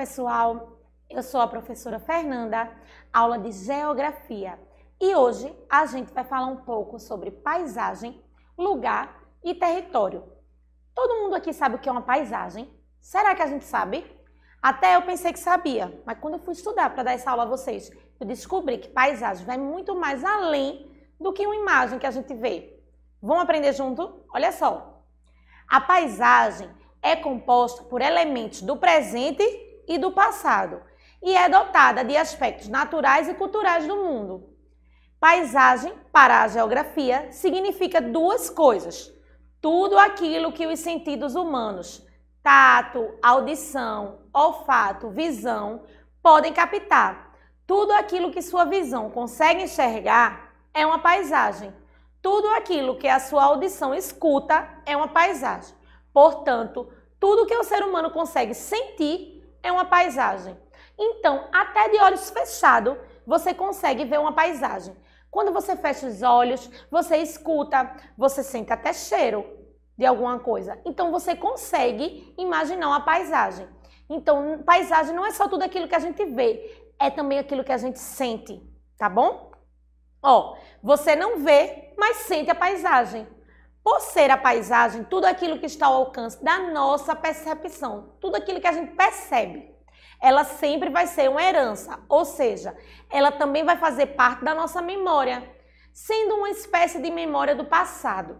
pessoal, eu sou a professora Fernanda, aula de Geografia. E hoje a gente vai falar um pouco sobre paisagem, lugar e território. Todo mundo aqui sabe o que é uma paisagem? Será que a gente sabe? Até eu pensei que sabia, mas quando eu fui estudar para dar essa aula a vocês, eu descobri que paisagem vai muito mais além do que uma imagem que a gente vê. Vamos aprender junto? Olha só. A paisagem é composta por elementos do presente e do passado, e é dotada de aspectos naturais e culturais do mundo. Paisagem, para a geografia, significa duas coisas: tudo aquilo que os sentidos humanos, tato, audição, olfato, visão, podem captar. Tudo aquilo que sua visão consegue enxergar é uma paisagem. Tudo aquilo que a sua audição escuta é uma paisagem. Portanto, tudo que o ser humano consegue sentir é uma paisagem. Então, até de olhos fechados, você consegue ver uma paisagem. Quando você fecha os olhos, você escuta, você sente até cheiro de alguma coisa. Então, você consegue imaginar uma paisagem. Então, paisagem não é só tudo aquilo que a gente vê, é também aquilo que a gente sente, tá bom? Ó, você não vê, mas sente a paisagem. Por ser a paisagem, tudo aquilo que está ao alcance da nossa percepção, tudo aquilo que a gente percebe, ela sempre vai ser uma herança, ou seja, ela também vai fazer parte da nossa memória, sendo uma espécie de memória do passado.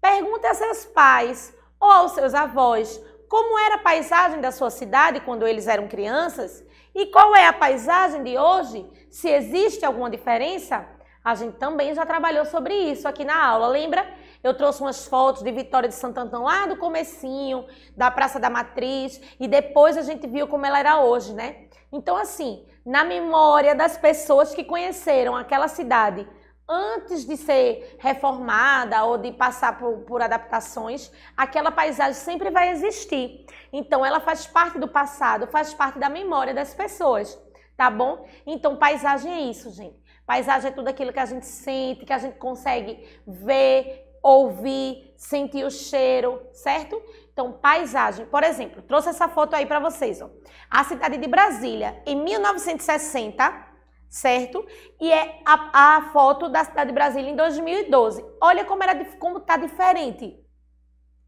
Pergunte a seus pais ou aos seus avós como era a paisagem da sua cidade quando eles eram crianças e qual é a paisagem de hoje, se existe alguma diferença. A gente também já trabalhou sobre isso aqui na aula, lembra? Eu trouxe umas fotos de Vitória de Santo Antão lá do comecinho, da Praça da Matriz, e depois a gente viu como ela era hoje, né? Então, assim, na memória das pessoas que conheceram aquela cidade antes de ser reformada ou de passar por, por, adaptações, aquela paisagem sempre vai existir. Então, ela faz parte do passado, faz parte da memória das pessoas, tá bom? Então, paisagem é isso, gente. Paisagem é tudo aquilo que a gente sente, que a gente consegue ver, ouvir, sentir o cheiro, certo? Então, paisagem. Por exemplo, trouxe essa foto aí para vocês. Ó. A cidade de Brasília, em 1960, certo? E é a, a, foto da cidade de Brasília em 2012. Olha como era como tá diferente.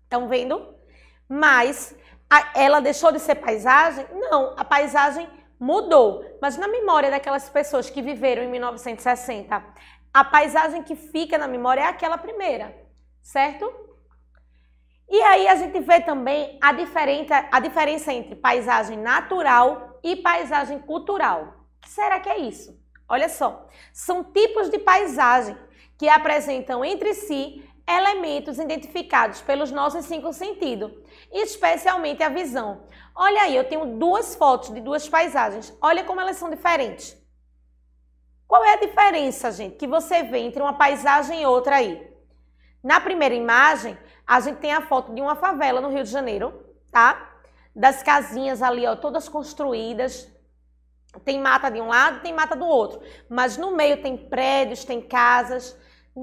Estão vendo? Mas a, ela deixou de ser paisagem? Não, a paisagem mudou. Mas na memória daquelas pessoas que viveram em 1960, a paisagem que fica na memória é aquela primeira certo? E aí a gente vê também a, diferença, a diferença entre paisagem natural e paisagem cultural. O que será que é isso? Olha só, são tipos de paisagem que apresentam entre si elementos identificados pelos nossos cinco sentidos, especialmente a visão. Olha aí, eu tenho duas fotos de duas paisagens. Olha como elas são diferentes. Qual é a diferença, gente, que você vê entre uma paisagem e outra aí? Na primeira imagem, a gente tem a foto de uma favela no Rio de Janeiro, tá? Das casinhas ali, ó, todas construídas. Tem mata de um lado, tem mata do outro. Mas no meio tem prédios, tem casas.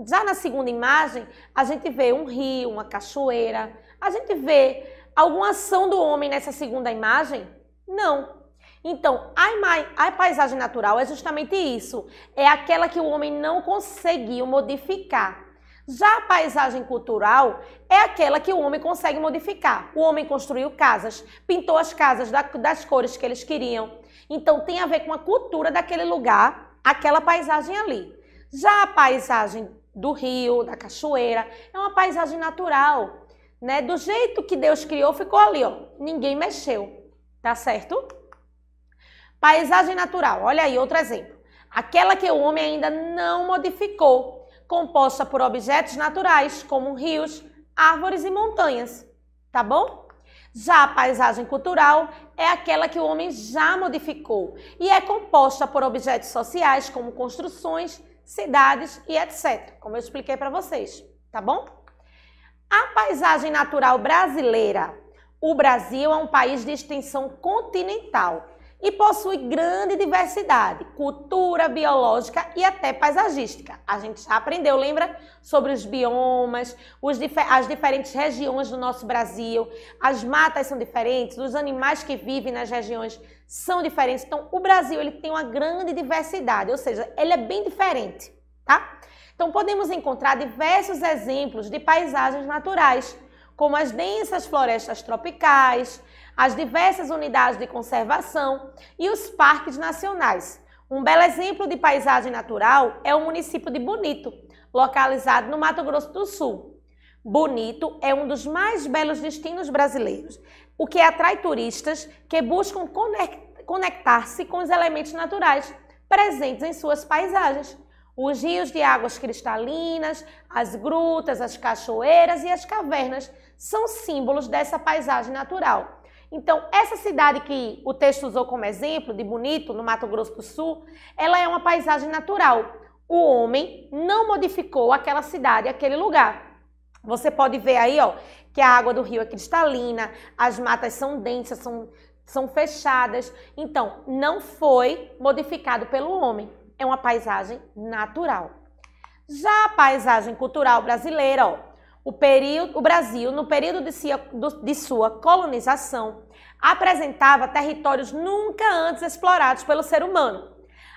Já na segunda imagem, a gente vê um rio, uma cachoeira. A gente vê alguma ação do homem nessa segunda imagem? Não. Então, a, a paisagem natural é justamente isso. É aquela que o homem não conseguiu modificar já a paisagem cultural é aquela que o homem consegue modificar. O homem construiu casas, pintou as casas das cores que eles queriam. Então tem a ver com a cultura daquele lugar, aquela paisagem ali. Já a paisagem do rio, da cachoeira, é uma paisagem natural, né? Do jeito que Deus criou, ficou ali, ó. Ninguém mexeu, tá certo? Paisagem natural. Olha aí outro exemplo. Aquela que o homem ainda não modificou, composta por objetos naturais como rios, árvores e montanhas, tá bom? Já a paisagem cultural é aquela que o homem já modificou e é composta por objetos sociais como construções, cidades e etc, como eu expliquei para vocês, tá bom? A paisagem natural brasileira. O Brasil é um país de extensão continental e possui grande diversidade, cultura biológica e até paisagística. A gente já aprendeu, lembra? Sobre os biomas, os dif as diferentes regiões do nosso Brasil, as matas são diferentes, os animais que vivem nas regiões são diferentes. Então, o Brasil ele tem uma grande diversidade, ou seja, ele é bem diferente, tá? Então, podemos encontrar diversos exemplos de paisagens naturais, como as densas florestas tropicais, as diversas unidades de conservação e os parques nacionais. Um belo exemplo de paisagem natural é o município de Bonito, localizado no Mato Grosso do Sul. Bonito é um dos mais belos destinos brasileiros, o que atrai turistas que buscam conectar-se com os elementos naturais presentes em suas paisagens. Os rios de águas cristalinas, as grutas, as cachoeiras e as cavernas são símbolos dessa paisagem natural então, essa cidade que o texto usou como exemplo, de Bonito, no Mato Grosso do Sul, ela é uma paisagem natural. O homem não modificou aquela cidade, aquele lugar. Você pode ver aí, ó, que a água do rio é cristalina, as matas são densas, são, são fechadas. Então, não foi modificado pelo homem. É uma paisagem natural. Já a paisagem cultural brasileira, ó, o, período, o Brasil, no período de sua, de sua colonização, apresentava territórios nunca antes explorados pelo ser humano,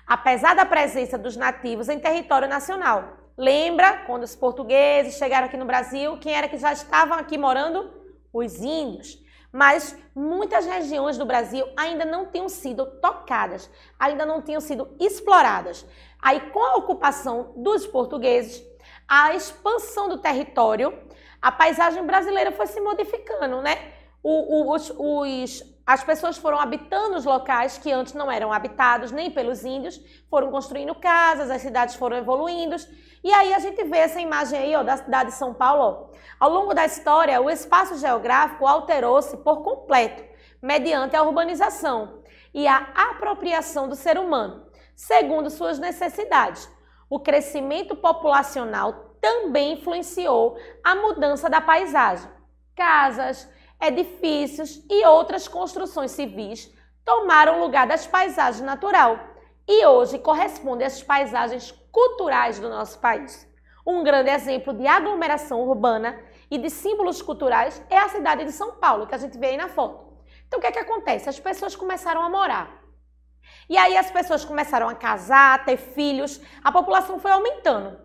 apesar da presença dos nativos em território nacional. Lembra quando os portugueses chegaram aqui no Brasil? Quem era que já estavam aqui morando? Os índios. Mas muitas regiões do Brasil ainda não tinham sido tocadas, ainda não tinham sido exploradas. Aí, com a ocupação dos portugueses, a expansão do território, a paisagem brasileira foi se modificando, né? O, o, os, os, as pessoas foram habitando os locais que antes não eram habitados nem pelos índios, foram construindo casas, as cidades foram evoluindo. E aí a gente vê essa imagem aí ó, da cidade de São Paulo. Ao longo da história, o espaço geográfico alterou-se por completo, mediante a urbanização e a apropriação do ser humano, segundo suas necessidades. O crescimento populacional também influenciou a mudança da paisagem. Casas, edifícios e outras construções civis tomaram lugar das paisagens natural e hoje correspondem às paisagens culturais do nosso país. Um grande exemplo de aglomeração urbana e de símbolos culturais é a cidade de São Paulo, que a gente vê aí na foto. Então o que é que acontece? As pessoas começaram a morar e aí as pessoas começaram a casar, a ter filhos, a população foi aumentando.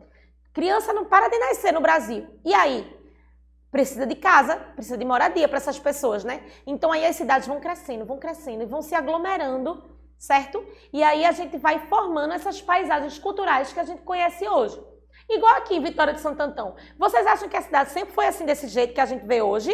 Criança não para de nascer no Brasil. E aí? Precisa de casa, precisa de moradia para essas pessoas, né? Então aí as cidades vão crescendo, vão crescendo e vão se aglomerando, certo? E aí a gente vai formando essas paisagens culturais que a gente conhece hoje. Igual aqui em Vitória de Santo Antão. Vocês acham que a cidade sempre foi assim desse jeito que a gente vê hoje?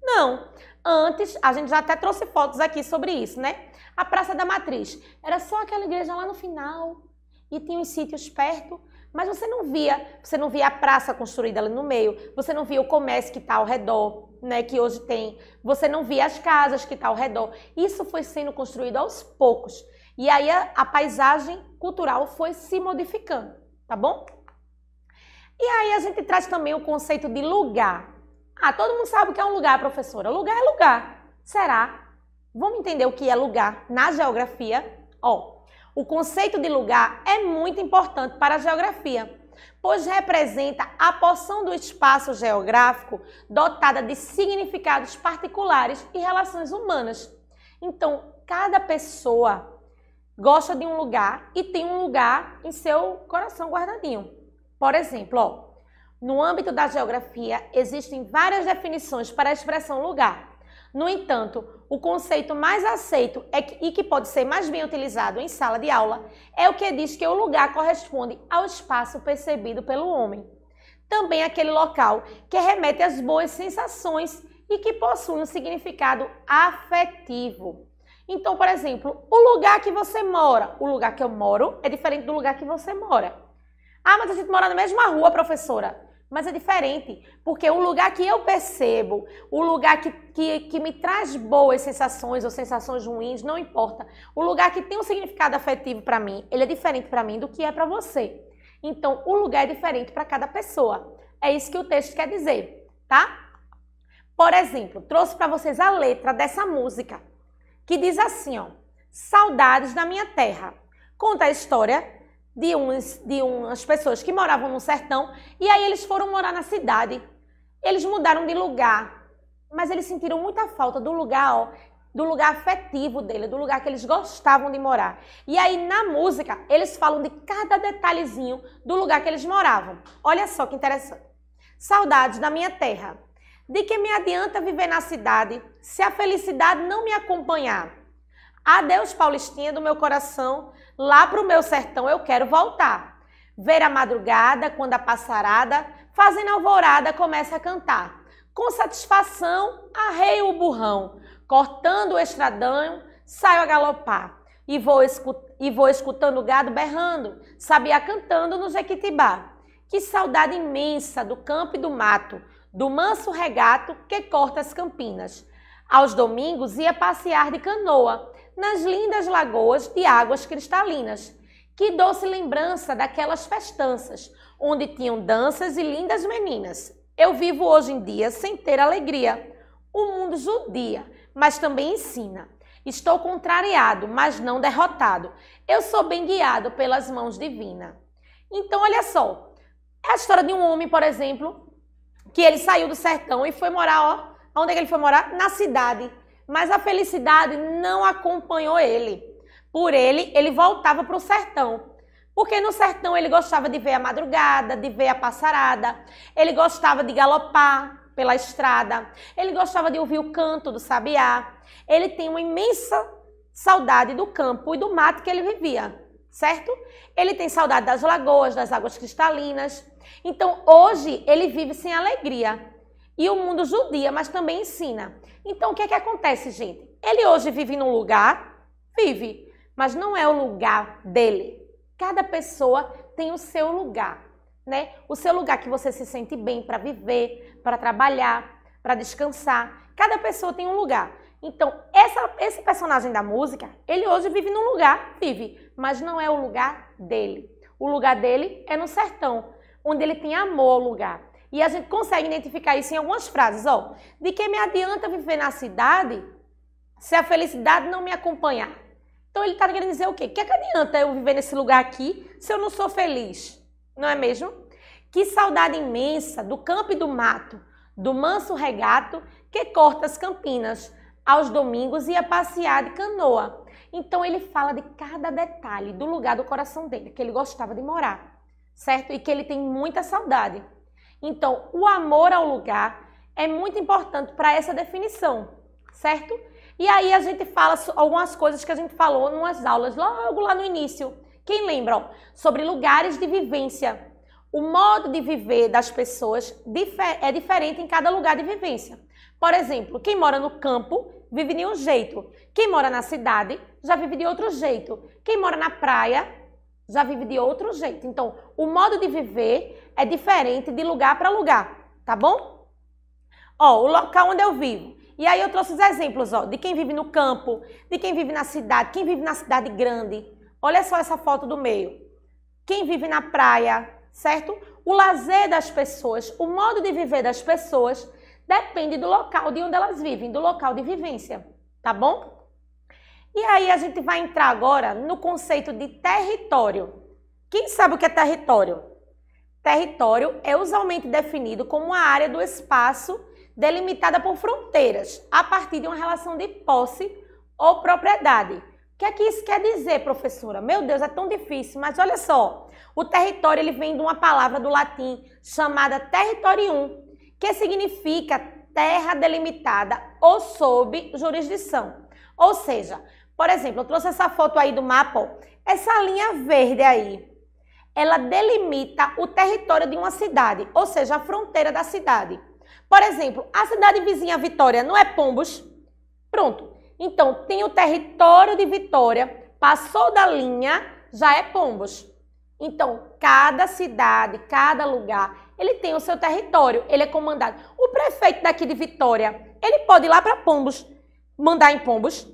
Não. Antes, a gente já até trouxe fotos aqui sobre isso, né? A Praça da Matriz era só aquela igreja lá no final e tinha os sítios perto, mas você não via, você não via a praça construída ali no meio, você não via o comércio que está ao redor, né, que hoje tem, você não via as casas que está ao redor. Isso foi sendo construído aos poucos. E aí a, a paisagem cultural foi se modificando, tá bom? E aí a gente traz também o conceito de lugar. Ah, todo mundo sabe o que é um lugar, professora. Lugar é lugar. Será? Vamos entender o que é lugar na geografia? Ó, o conceito de lugar é muito importante para a geografia, pois representa a porção do espaço geográfico dotada de significados particulares e relações humanas. Então, cada pessoa gosta de um lugar e tem um lugar em seu coração guardadinho. Por exemplo, ó, no âmbito da geografia, existem várias definições para a expressão lugar. No entanto, o conceito mais aceito é que, e que pode ser mais bem utilizado em sala de aula é o que diz que o lugar corresponde ao espaço percebido pelo homem. Também é aquele local que remete às boas sensações e que possui um significado afetivo. Então, por exemplo, o lugar que você mora, o lugar que eu moro, é diferente do lugar que você mora. Ah, mas a gente mora na mesma rua, professora. Mas é diferente, porque o lugar que eu percebo, o lugar que, que, que me traz boas sensações ou sensações ruins, não importa. O lugar que tem um significado afetivo para mim, ele é diferente para mim do que é para você. Então, o lugar é diferente para cada pessoa. É isso que o texto quer dizer, tá? Por exemplo, trouxe para vocês a letra dessa música, que diz assim, ó: Saudades da minha terra. Conta a história de, uns, de umas pessoas que moravam no sertão e aí eles foram morar na cidade. Eles mudaram de lugar, mas eles sentiram muita falta do lugar, ó, do lugar afetivo dele, do lugar que eles gostavam de morar. E aí na música eles falam de cada detalhezinho do lugar que eles moravam. Olha só que interessante. Saudades da minha terra. De que me adianta viver na cidade se a felicidade não me acompanhar? Adeus, Paulistinha do meu coração, lá pro meu sertão eu quero voltar. Ver a madrugada, quando a passarada, fazendo alvorada, começa a cantar. Com satisfação, arrei o burrão, cortando o estradão, saio a galopar. E vou, e vou escutando o gado berrando, sabia cantando no Jequitibá. Que saudade imensa do campo e do mato, do manso regato que corta as campinas. Aos domingos ia passear de canoa, nas lindas lagoas de águas cristalinas. Que doce lembrança daquelas festanças, onde tinham danças e lindas meninas. Eu vivo hoje em dia sem ter alegria. O mundo judia, mas também ensina. Estou contrariado, mas não derrotado. Eu sou bem guiado pelas mãos divinas. Então, olha só. É a história de um homem, por exemplo, que ele saiu do sertão e foi morar, ó. Onde é que ele foi morar? Na cidade mas a felicidade não acompanhou ele. Por ele, ele voltava para o sertão. Porque no sertão ele gostava de ver a madrugada, de ver a passarada, ele gostava de galopar pela estrada, ele gostava de ouvir o canto do sabiá. Ele tem uma imensa saudade do campo e do mato que ele vivia, certo? Ele tem saudade das lagoas, das águas cristalinas. Então hoje ele vive sem alegria. E o mundo judia, mas também ensina então, o que é que acontece, gente? Ele hoje vive num lugar, vive, mas não é o lugar dele. Cada pessoa tem o seu lugar, né? O seu lugar que você se sente bem para viver, para trabalhar, para descansar. Cada pessoa tem um lugar. Então, essa, esse personagem da música, ele hoje vive num lugar, vive, mas não é o lugar dele. O lugar dele é no sertão, onde ele tem amor ao lugar e a gente consegue identificar isso em algumas frases. Ó, de que me adianta viver na cidade se a felicidade não me acompanhar? Então ele está querendo dizer o quê? Que, é que adianta eu viver nesse lugar aqui se eu não sou feliz? Não é mesmo? Que saudade imensa do campo e do mato, do manso regato que corta as campinas. Aos domingos e a passear de canoa. Então ele fala de cada detalhe do lugar do coração dele, que ele gostava de morar, certo? E que ele tem muita saudade. Então, o amor ao lugar é muito importante para essa definição, certo? E aí a gente fala algumas coisas que a gente falou nas aulas logo lá no início. Quem lembra? Ó, sobre lugares de vivência. O modo de viver das pessoas é diferente em cada lugar de vivência. Por exemplo, quem mora no campo vive de um jeito. Quem mora na cidade já vive de outro jeito. Quem mora na praia já vive de outro jeito. Então, o modo de viver é diferente de lugar para lugar, tá bom? Ó, o local onde eu vivo. E aí eu trouxe os exemplos, ó, de quem vive no campo, de quem vive na cidade, quem vive na cidade grande. Olha só essa foto do meio. Quem vive na praia, certo? O lazer das pessoas, o modo de viver das pessoas depende do local de onde elas vivem, do local de vivência, tá bom? E aí a gente vai entrar agora no conceito de território. Quem sabe o que é território? Território é usualmente definido como a área do espaço delimitada por fronteiras, a partir de uma relação de posse ou propriedade. O que é que isso quer dizer, professora? Meu Deus, é tão difícil, mas olha só. O território ele vem de uma palavra do latim chamada territorium, que significa terra delimitada ou sob jurisdição. Ou seja, por exemplo, eu trouxe essa foto aí do mapa. Essa linha verde aí, ela delimita o território de uma cidade, ou seja, a fronteira da cidade. Por exemplo, a cidade vizinha Vitória não é Pombos? Pronto. Então, tem o território de Vitória, passou da linha, já é Pombos. Então, cada cidade, cada lugar, ele tem o seu território, ele é comandado. O prefeito daqui de Vitória, ele pode ir lá para Pombos, mandar em Pombos?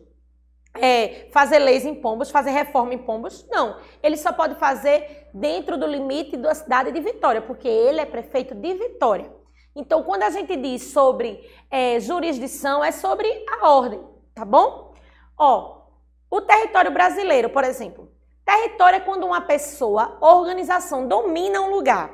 é, fazer leis em pombos, fazer reforma em pombos. Não. Ele só pode fazer dentro do limite da cidade de Vitória, porque ele é prefeito de Vitória. Então, quando a gente diz sobre é, jurisdição, é sobre a ordem, tá bom? Ó, o território brasileiro, por exemplo. Território é quando uma pessoa, organização, domina um lugar,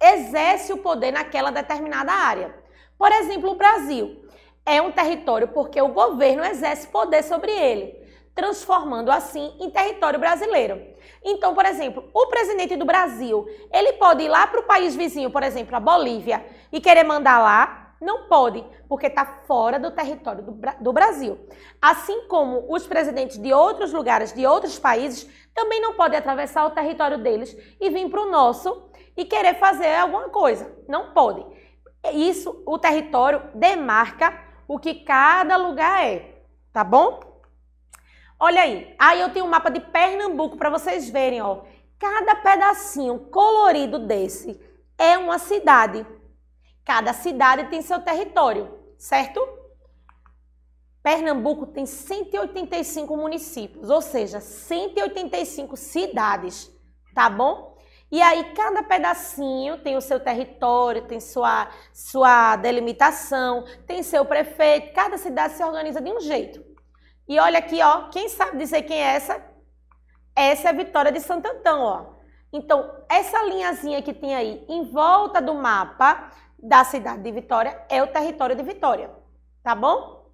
exerce o poder naquela determinada área. Por exemplo, o Brasil é um território porque o governo exerce poder sobre ele transformando assim em território brasileiro. Então, por exemplo, o presidente do Brasil, ele pode ir lá para o país vizinho, por exemplo, a Bolívia, e querer mandar lá? Não pode, porque está fora do território do, do Brasil. Assim como os presidentes de outros lugares, de outros países, também não podem atravessar o território deles e vir para o nosso e querer fazer alguma coisa. Não podem. Isso, o território demarca o que cada lugar é, tá bom? Olha aí, aí eu tenho um mapa de Pernambuco para vocês verem, ó. Cada pedacinho colorido desse é uma cidade. Cada cidade tem seu território, certo? Pernambuco tem 185 municípios, ou seja, 185 cidades, tá bom? E aí cada pedacinho tem o seu território, tem sua sua delimitação, tem seu prefeito, cada cidade se organiza de um jeito. E olha aqui, ó, quem sabe dizer quem é essa? Essa é a Vitória de Santo Antão, ó. Então, essa linhazinha que tem aí em volta do mapa da cidade de Vitória é o território de Vitória, tá bom?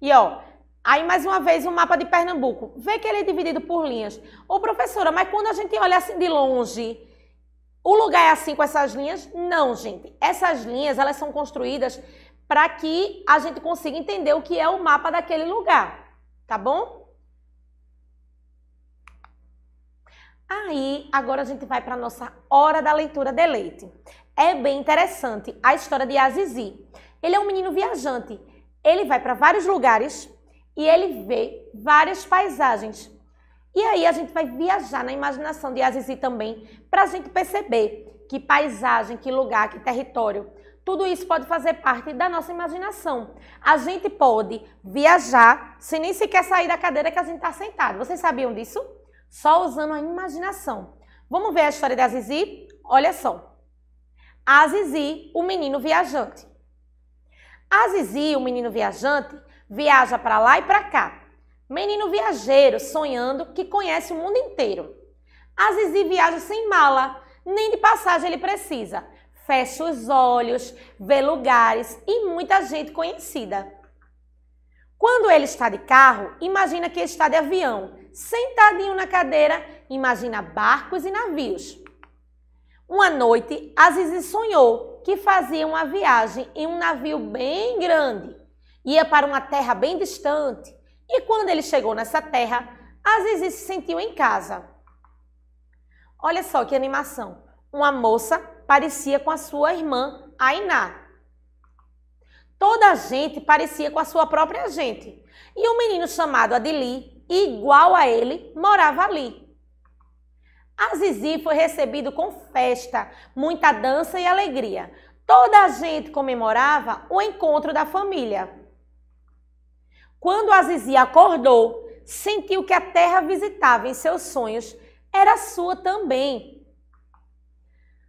E ó, Aí, mais uma vez, o um mapa de Pernambuco. Vê que ele é dividido por linhas. Ô, professora, mas quando a gente olha assim de longe, o lugar é assim com essas linhas? Não, gente. Essas linhas, elas são construídas para que a gente consiga entender o que é o mapa daquele lugar, tá bom? Aí, agora a gente vai para a nossa hora da leitura de leite. É bem interessante a história de Azizi. Ele é um menino viajante. Ele vai para vários lugares e ele vê várias paisagens. E aí a gente vai viajar na imaginação de Azizi também para a gente perceber que paisagem, que lugar, que território tudo isso pode fazer parte da nossa imaginação. A gente pode viajar sem nem sequer sair da cadeira que a gente está sentado. Vocês sabiam disso? Só usando a imaginação. Vamos ver a história da Zizi? Olha só. A Zizi, o menino viajante. A Zizi, o menino viajante, viaja para lá e para cá. Menino viajeiro, sonhando que conhece o mundo inteiro. A Zizi viaja sem mala, nem de passagem ele precisa fecha os olhos, vê lugares e muita gente conhecida. Quando ele está de carro, imagina que está de avião. Sentadinho na cadeira, imagina barcos e navios. Uma noite, Aziz sonhou que fazia uma viagem em um navio bem grande. Ia para uma terra bem distante. E quando ele chegou nessa terra, Aziz se sentiu em casa. Olha só que animação. Uma moça parecia com a sua irmã Ainá. Toda a gente parecia com a sua própria gente. E um menino chamado Adili, igual a ele, morava ali. Azizi foi recebido com festa, muita dança e alegria. Toda a gente comemorava o encontro da família. Quando Azizi acordou, sentiu que a terra visitava em seus sonhos era sua também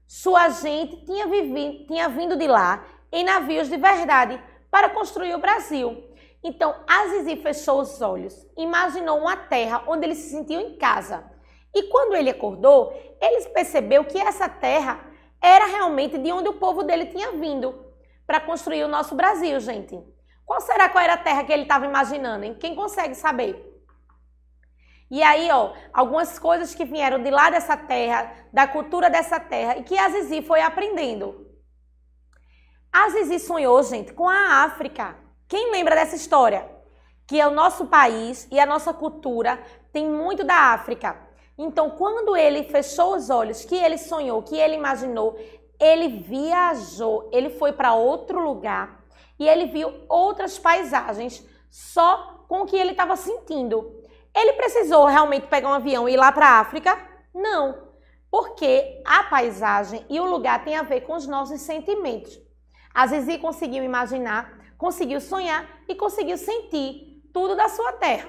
sua gente tinha, vivido, tinha vindo de lá em navios de verdade para construir o Brasil. Então Azizi fechou os olhos, imaginou uma terra onde ele se sentiu em casa. E quando ele acordou, ele percebeu que essa terra era realmente de onde o povo dele tinha vindo para construir o nosso Brasil, gente. Qual será qual era a terra que ele estava imaginando? Hein? Quem consegue saber? E aí, ó, algumas coisas que vieram de lá dessa terra, da cultura dessa terra, e que a Zizi foi aprendendo. A Zizi sonhou, gente, com a África. Quem lembra dessa história? Que é o nosso país e a nossa cultura tem muito da África. Então, quando ele fechou os olhos, que ele sonhou, que ele imaginou, ele viajou, ele foi para outro lugar e ele viu outras paisagens só com o que ele estava sentindo. Ele precisou realmente pegar um avião e ir lá para a África? Não, porque a paisagem e o lugar têm a ver com os nossos sentimentos. A Zizi conseguiu imaginar, conseguiu sonhar e conseguiu sentir tudo da sua terra,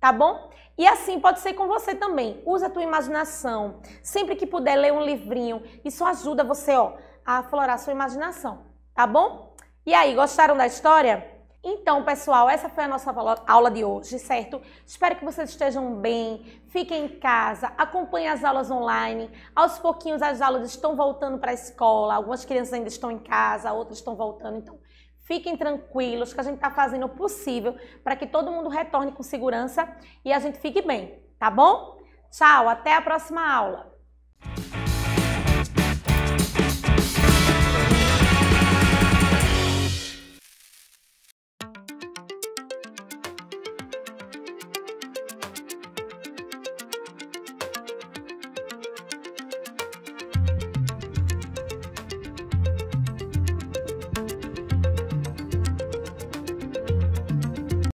tá bom? E assim pode ser com você também. Usa a tua imaginação. Sempre que puder, lê um livrinho. Isso ajuda você ó, a aflorar a sua imaginação, tá bom? E aí, gostaram da história? Então, pessoal, essa foi a nossa aula de hoje, certo? Espero que vocês estejam bem, fiquem em casa, acompanhem as aulas online. Aos pouquinhos as aulas estão voltando para a escola, algumas crianças ainda estão em casa, outras estão voltando, então fiquem tranquilos que a gente está fazendo o possível para que todo mundo retorne com segurança e a gente fique bem, tá bom? Tchau, até a próxima aula!